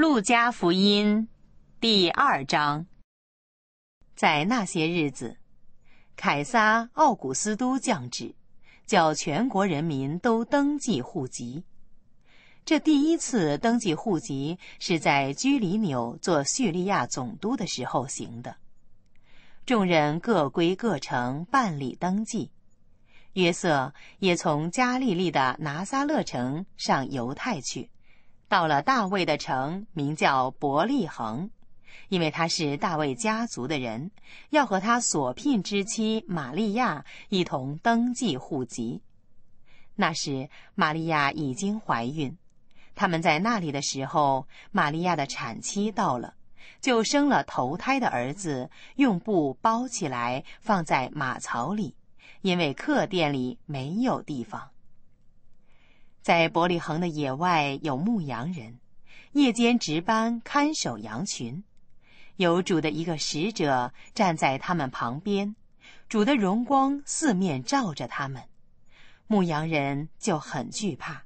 《路加福音》第二章，在那些日子，凯撒奥古斯都降旨，叫全国人民都登记户籍。这第一次登记户籍是在居里纽做叙利亚总督的时候行的。众人各归各城办理登记，约瑟也从加利利的拿撒勒城上犹太去。到了大卫的城，名叫伯利恒，因为他是大卫家族的人，要和他所聘之妻玛利亚一同登记户籍。那时，玛利亚已经怀孕。他们在那里的时候，玛利亚的产期到了，就生了头胎的儿子，用布包起来放在马槽里，因为客店里没有地方。在伯利恒的野外有牧羊人，夜间值班看守羊群。有主的一个使者站在他们旁边，主的荣光四面照着他们，牧羊人就很惧怕。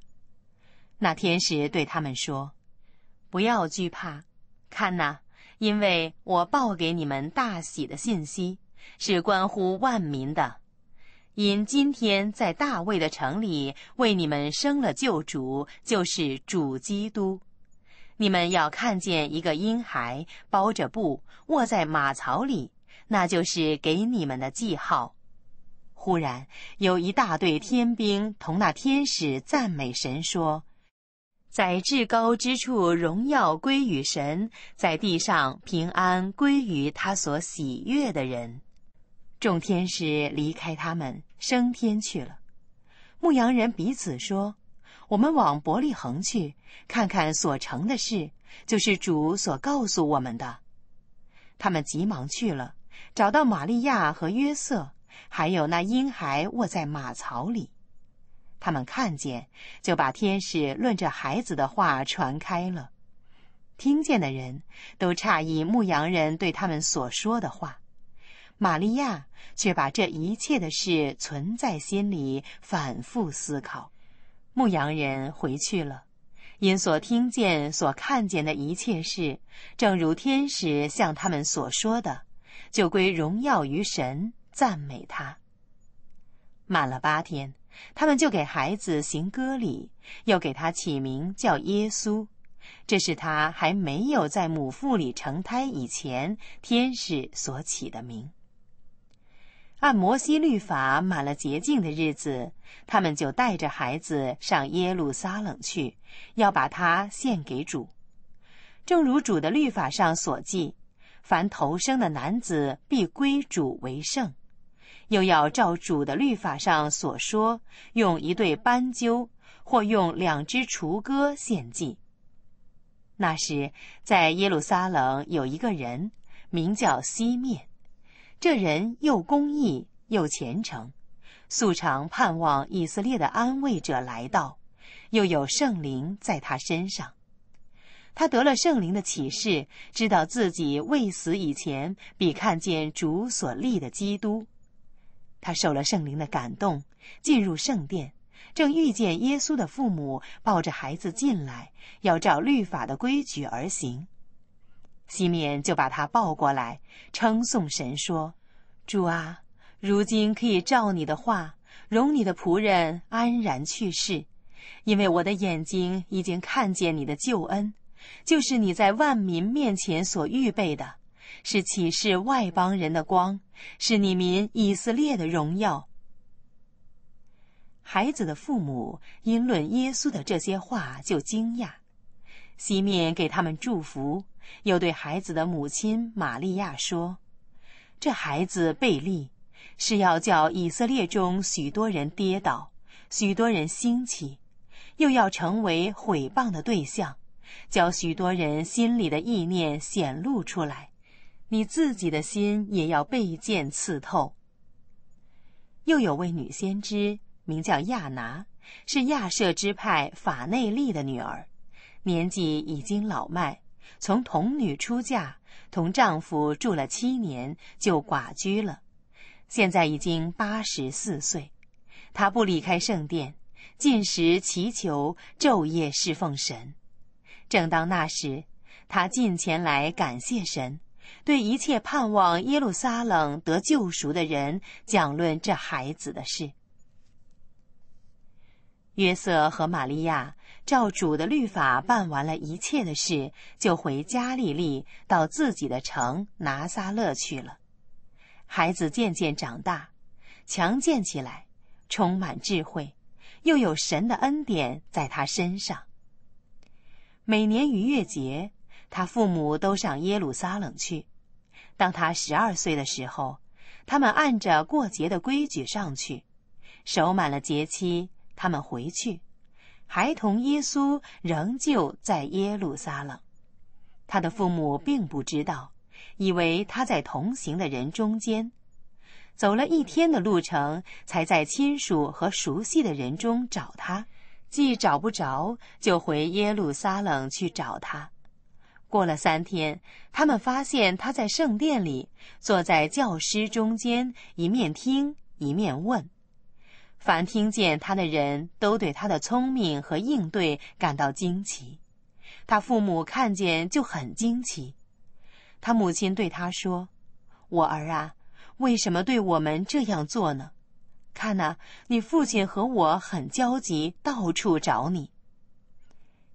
那天使对他们说：“不要惧怕，看呐，因为我报给你们大喜的信息，是关乎万民的。”因今天在大卫的城里为你们生了救主，就是主基督。你们要看见一个婴孩包着布卧在马槽里，那就是给你们的记号。忽然有一大队天兵同那天使赞美神说：“在至高之处荣耀归于神，在地上平安归于他所喜悦的人。”众天使离开他们，升天去了。牧羊人彼此说：“我们往伯利恒去，看看所成的事，就是主所告诉我们的。”他们急忙去了，找到玛利亚和约瑟，还有那婴孩卧在马槽里。他们看见，就把天使论着孩子的话传开了。听见的人都诧异牧羊人对他们所说的话。玛利亚却把这一切的事存在心里，反复思考。牧羊人回去了，因所听见、所看见的一切事，正如天使向他们所说的，就归荣耀于神，赞美他。满了八天，他们就给孩子行割礼，又给他起名叫耶稣，这是他还没有在母腹里成胎以前，天使所起的名。按摩西律法满了洁净的日子，他们就带着孩子上耶路撒冷去，要把它献给主。正如主的律法上所记，凡头生的男子必归主为圣，又要照主的律法上所说，用一对斑鸠或用两只雏鸽献祭。那时，在耶路撒冷有一个人名叫西面。这人又公义又虔诚，素常盼望以色列的安慰者来到，又有圣灵在他身上。他得了圣灵的启示，知道自己未死以前，比看见主所立的基督。他受了圣灵的感动，进入圣殿，正遇见耶稣的父母抱着孩子进来，要照律法的规矩而行。西面就把他抱过来，称颂神说：“主啊，如今可以照你的话，容你的仆人安然去世，因为我的眼睛已经看见你的救恩，就是你在万民面前所预备的，是启示外邦人的光，是你民以色列的荣耀。”孩子的父母因论耶稣的这些话就惊讶，西面给他们祝福。又对孩子的母亲玛利亚说：“这孩子贝利是要叫以色列中许多人跌倒，许多人兴起，又要成为毁谤的对象，叫许多人心里的意念显露出来。你自己的心也要被剑刺透。”又有位女先知，名叫亚拿，是亚舍之派法内利的女儿，年纪已经老迈。从童女出嫁，同丈夫住了七年，就寡居了。现在已经八十四岁，她不离开圣殿，进食、祈求、昼夜侍奉神。正当那时，她近前来感谢神，对一切盼望耶路撒冷得救赎的人讲论这孩子的事。约瑟和玛利亚。照主的律法办完了一切的事，就回加利利到自己的城拿撒勒去了。孩子渐渐长大，强健起来，充满智慧，又有神的恩典在他身上。每年逾越节，他父母都上耶路撒冷去。当他十二岁的时候，他们按着过节的规矩上去，守满了节期，他们回去。孩童耶稣仍旧在耶路撒冷，他的父母并不知道，以为他在同行的人中间，走了一天的路程，才在亲属和熟悉的人中找他。既找不着，就回耶路撒冷去找他。过了三天，他们发现他在圣殿里，坐在教师中间，一面听，一面问。凡听见他的人都对他的聪明和应对感到惊奇，他父母看见就很惊奇。他母亲对他说：“我儿啊，为什么对我们这样做呢？看呐，你父亲和我很焦急，到处找你。”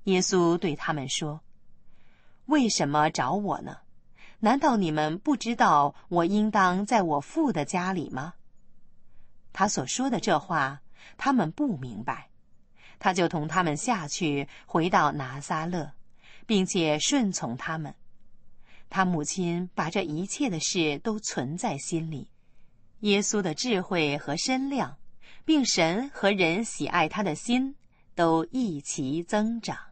耶稣对他们说：“为什么找我呢？难道你们不知道我应当在我父的家里吗？”他所说的这话，他们不明白。他就同他们下去，回到拿撒勒，并且顺从他们。他母亲把这一切的事都存在心里。耶稣的智慧和身量，并神和人喜爱他的心，都一齐增长。